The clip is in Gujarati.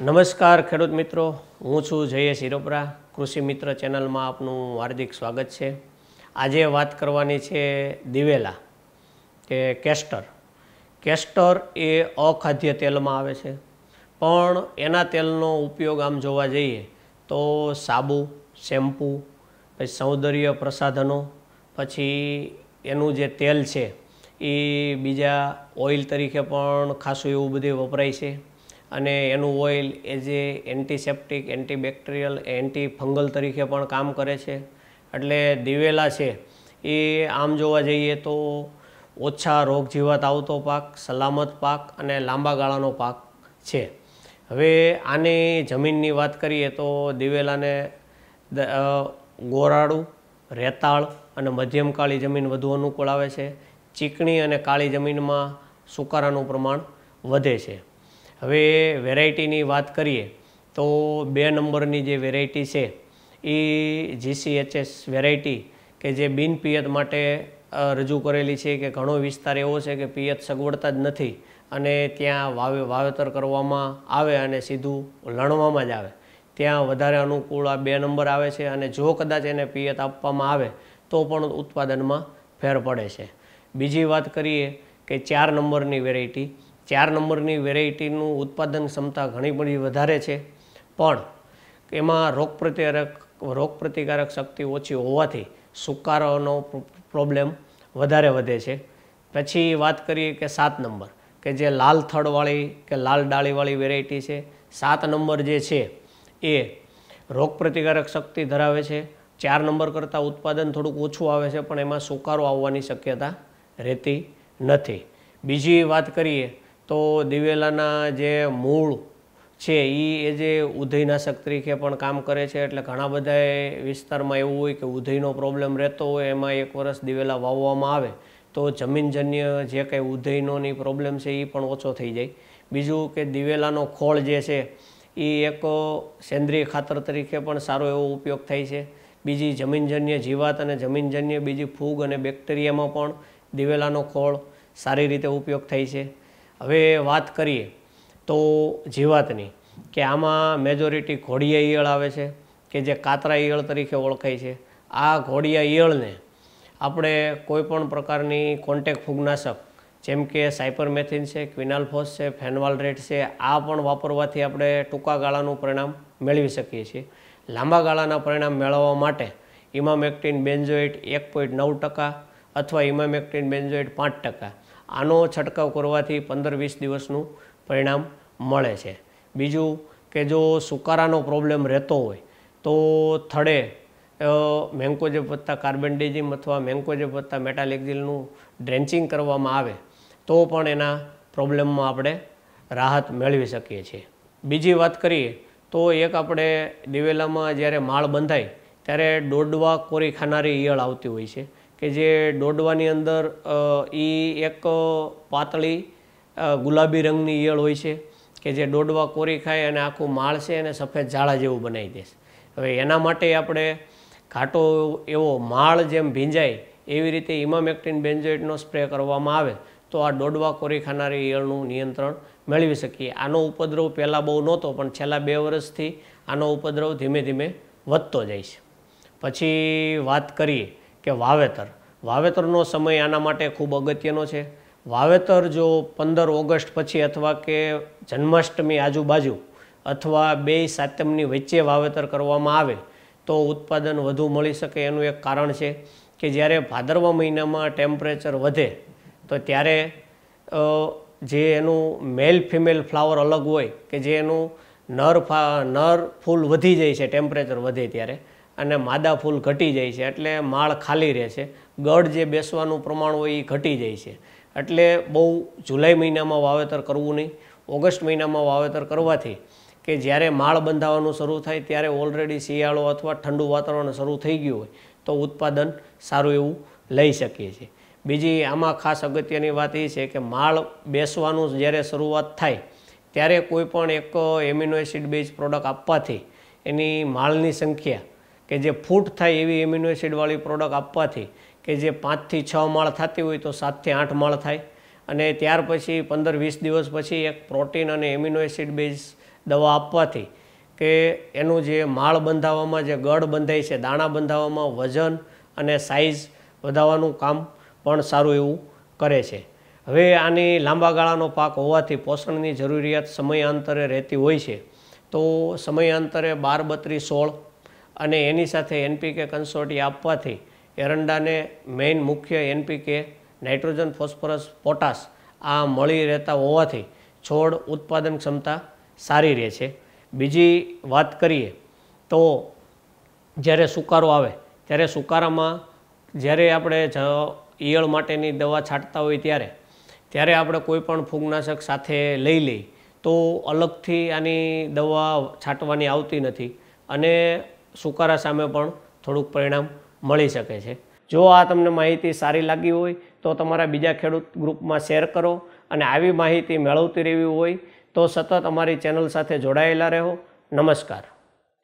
નમસ્કાર ખેડૂત મિત્રો હું છું જયેશ શિરોપરા કૃષિ મિત્ર ચેનલમાં આપનું હાર્દિક સ્વાગત છે આજે વાત કરવાની છે દિવેલા કે કેસ્ટર કેસ્ટર એ અખાદ્ય તેલમાં આવે છે પણ એના તેલનો ઉપયોગ આમ જોવા જઈએ તો સાબુ શેમ્પૂ પછી સૌંદર્ય પ્રસાધનો પછી એનું જે તેલ છે એ બીજા ઓઇલ તરીકે પણ ખાસું એવું બધું વપરાય છે અને એનું oil as a antiseptic antibacterial antifungal તરીકે પણ કામ કરે છે એટલે દિવેલા છે એ આમ જોવા જઈએ તો ઓછા રોગ જીવાત આવતો પાક સલામત પાક અને લાંબા ગાળાનો પાક છે હવે આની જમીનની વાત કરીએ તો દિવેલાને ગોરાળું રેતાળ અને મધ્યમ કાળી જમીન વધુ અનુકૂળ આવે છે ચીકણી અને કાળી જમીનમાં સુકારાનું પ્રમાણ વધે છે હવે વેરાયટીની વાત કરીએ તો બે નંબરની જે વેરાયટી છે એ જીસીએચએસ વેરાયટી કે જે બિન પિયત માટે રજૂ કરેલી છે કે ઘણો વિસ્તાર એવો છે કે પિયત સગવડતા જ નથી અને ત્યાં વાવે વાવેતર કરવામાં આવે અને સીધું લણવામાં જ આવે ત્યાં વધારે અનુકૂળ આ બે નંબર આવે છે અને જો કદાચ એને પિયત આપવામાં આવે તો પણ ઉત્પાદનમાં ફેર પડે છે બીજી વાત કરીએ કે ચાર નંબરની વેરાયટી ચાર નંબરની વેરાયટીનું ઉત્પાદન ક્ષમતા ઘણી બધી વધારે છે પણ એમાં રોગ પ્રતિકારક રોગ પ્રતિકારક શક્તિ ઓછી હોવાથી સુકારોનો પ્રોબ્લેમ વધારે વધે છે પછી વાત કરીએ કે સાત નંબર કે જે લાલ થડવાળી કે લાલ ડાળીવાળી વેરાયટી છે સાત નંબર જે છે એ રોગ પ્રતિકારક શક્તિ ધરાવે છે ચાર નંબર કરતાં ઉત્પાદન થોડુંક ઓછું આવે છે પણ એમાં સુકારો આવવાની શક્યતા રહેતી નથી બીજી વાત કરીએ તો દિવેલાના જે મૂળ છે એ એ જે ઉધયનાશક તરીકે પણ કામ કરે છે એટલે ઘણા બધા વિસ્તારમાં એવું હોય કે ઉધયનો પ્રોબ્લેમ રહેતો હોય એમાં એક વર્ષ દિવેલા વાવવામાં આવે તો જમીનજન્ય જે કંઈ ઉધઈનોની પ્રોબ્લેમ છે એ પણ ઓછો થઈ જાય બીજું કે દિવેલાનો ખોળ જે છે એ એક સેન્દ્રિય ખાતર તરીકે પણ સારો એવો ઉપયોગ થાય છે બીજી જમીનજન્ય જીવાત અને જમીનજન્ય બીજી ફૂગ અને બેક્ટેરિયામાં પણ દિવેલાનો ખોળ સારી રીતે ઉપયોગ થાય છે હવે વાત કરીએ તો જીવાતની કે આમાં મેજોરિટી ઘોડિયા ઈયળ આવે છે કે જે કાતરા ઈયળ તરીકે ઓળખાય છે આ ઘોડિયા ઈયળને આપણે કોઈપણ પ્રકારની કોન્ટેક ફૂગનાશક જેમ કે સાયપરમેથિન છે ક્વિનાલ્ફોસ છે ફેનવાલરેટ છે આ પણ વાપરવાથી આપણે ટૂંકા ગાળાનું પરિણામ મેળવી શકીએ છીએ લાંબા ગાળાના પરિણામ મેળવવા માટે ઇમામેક્ટિન બેન્ઝોઇટ એક પોઈન્ટ નવ ટકા અથવા ઇમામેક્ટિન બેન્ઝોઇટ પાંચ ટકા આનો છંટકાવ કરવાથી પંદર વીસ દિવસનું પરિણામ મળે છે બીજું કે જો સુકારાનો પ્રોબ્લેમ રહેતો હોય તો થડે મેંકોજે પત્તા કાર્બનડીજીમ અથવા મેંકોજે પત્તા મેટાલેક્ઝિલનું ડ્રેન્ચિંગ કરવામાં આવે તો પણ એના પ્રોબ્લેમમાં આપણે રાહત મેળવી શકીએ છીએ બીજી વાત કરીએ તો એક આપણે દિવેલામાં જ્યારે માળ બંધાય ત્યારે દોડવા કોરી ખાનારી ઈયળ આવતી હોય છે કે જે ડોડવાની અંદર એ એક પાતળી ગુલાબી રંગની ઈયળ હોય છે કે જે ડોડવા કોરી ખાય અને આખું માળશે અને સફેદ ઝાડા જેવું બનાવી દેશે હવે એના માટે આપણે ઘાટો એવો માળ જેમ ભીંજાય એવી રીતે ઇમામેક્ટિન બેન્જોઇટનો સ્પ્રે કરવામાં આવે તો આ ડોડવા કોરી ખાનારી ઈયળનું નિયંત્રણ મેળવી શકીએ આનો ઉપદ્રવ પહેલાં બહુ નહોતો પણ છેલ્લા બે વર્ષથી આનો ઉપદ્રવ ધીમે ધીમે વધતો જાય છે પછી વાત કરીએ કે વાવેતર વાવેતરનો સમય આના માટે ખૂબ અગત્યનો છે વાવેતર જો પંદર ઓગસ્ટ પછી અથવા કે જન્માષ્ટમી આજુબાજુ અથવા બે સાતમની વચ્ચે વાવેતર કરવામાં આવે તો ઉત્પાદન વધુ મળી શકે એનું એક કારણ છે કે જ્યારે ભાદરવા મહિનામાં ટેમ્પરેચર વધે તો ત્યારે જે એનું મેલ ફિમેલ ફ્લાવર અલગ હોય કે જે એનું નર નર ફૂલ વધી જાય છે ટેમ્પરેચર વધે ત્યારે અને માદા ફૂલ ઘટી જાય છે એટલે માળ ખાલી રહે છે ગઢ જે બેસવાનું પ્રમાણ હોય એ ઘટી જાય છે એટલે બહુ જુલાઈ મહિનામાં વાવેતર કરવું નહીં ઓગસ્ટ મહિનામાં વાવેતર કરવાથી કે જ્યારે માળ બંધાવવાનું શરૂ થાય ત્યારે ઓલરેડી શિયાળો અથવા ઠંડુ વાતાવરણ શરૂ થઈ ગયું હોય તો ઉત્પાદન સારું એવું લઈ શકીએ છીએ બીજી આમાં ખાસ અગત્યની વાત એ છે કે માળ બેસવાનું જ્યારે શરૂઆત થાય ત્યારે કોઈપણ એક એમિનો એસિડ બેઝ પ્રોડક્ટ આપવાથી એની માળની સંખ્યા કે જે ફૂટ થાય એવી એમિનો એસિડવાળી પ્રોડક્ટ આપવાથી કે જે પાંચથી છ માળ થતી હોય તો સાતથી આઠ માળ થાય અને ત્યાર પછી પંદર વીસ દિવસ પછી એક પ્રોટીન અને એમિનો એસિડ બેઝ દવા આપવાથી કે એનું જે માળ બંધાવવામાં જે ગળ બંધાય છે દાણા બંધાવવામાં વજન અને સાઇઝ વધારવાનું કામ પણ સારું એવું કરે છે હવે આની લાંબા ગાળાનો પાક હોવાથી પોષણની જરૂરિયાત સમયાંતરે રહેતી હોય છે તો સમયાંતરે બાર બત્રીસ સોળ અને એની સાથે એનપીકે કન્સોર્ટી આપવાથી એરંડાને મેઇન મુખ્ય એનપીકે નાઇટ્રોજન ફોસ્ફરસ પોટાશ આ મળી રહેતા હોવાથી છોડ ઉત્પાદન ક્ષમતા સારી રહે છે બીજી વાત કરીએ તો જ્યારે સુકારો આવે ત્યારે સુકારામાં જ્યારે આપણે ઈયળ માટેની દવા છાંટતા હોય ત્યારે ત્યારે આપણે કોઈપણ ફૂગનાશક સાથે લઈ લઈ તો અલગથી આની દવા છાંટવાની આવતી નથી અને સુકારા સામે પણ થોડુંક પરિણામ મળી શકે છે જો આ તમને માહિતી સારી લાગી હોય તો તમારા બીજા ખેડૂત ગ્રુપમાં શેર કરો અને આવી માહિતી મેળવતી રહેવી હોય તો સતત અમારી ચેનલ સાથે જોડાયેલા રહો નમસ્કાર